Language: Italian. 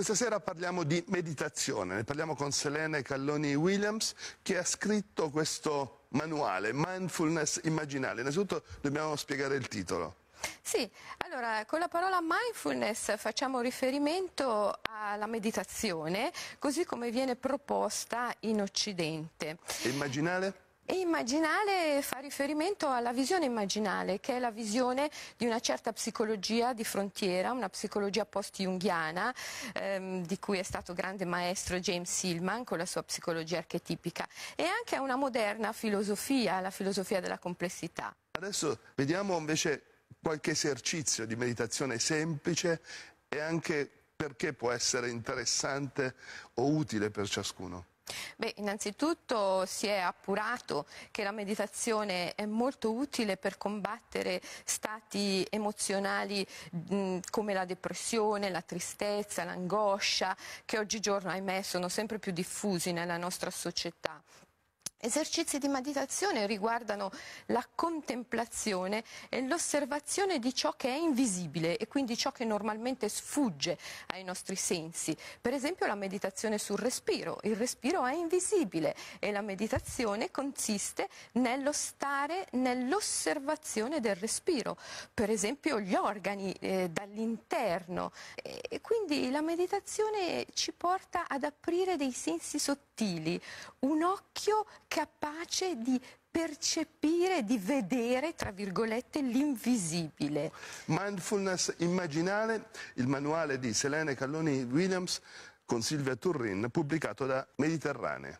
Questa sera parliamo di meditazione, ne parliamo con Selene Calloni Williams che ha scritto questo manuale, Mindfulness Immaginale. Innanzitutto dobbiamo spiegare il titolo. Sì, allora con la parola mindfulness facciamo riferimento alla meditazione, così come viene proposta in Occidente. immaginale? E immaginale fa riferimento alla visione immaginale, che è la visione di una certa psicologia di frontiera, una psicologia post-junghiana, ehm, di cui è stato grande maestro James Silman con la sua psicologia archetipica, e anche a una moderna filosofia, la filosofia della complessità. Adesso vediamo invece qualche esercizio di meditazione semplice e anche perché può essere interessante o utile per ciascuno. Beh, innanzitutto si è appurato che la meditazione è molto utile per combattere stati emozionali mh, come la depressione, la tristezza, l'angoscia, che oggigiorno, ahimè, sono sempre più diffusi nella nostra società. Esercizi di meditazione riguardano la contemplazione e l'osservazione di ciò che è invisibile e quindi ciò che normalmente sfugge ai nostri sensi. Per esempio la meditazione sul respiro. Il respiro è invisibile e la meditazione consiste nello stare nell'osservazione del respiro. Per esempio gli organi eh, dall'interno. E quindi la meditazione ci porta ad aprire dei sensi sottili, un occhio capace di percepire, di vedere, tra virgolette, l'invisibile. Mindfulness immaginale, il manuale di Selene Calloni Williams con Silvia Turrin, pubblicato da Mediterranea.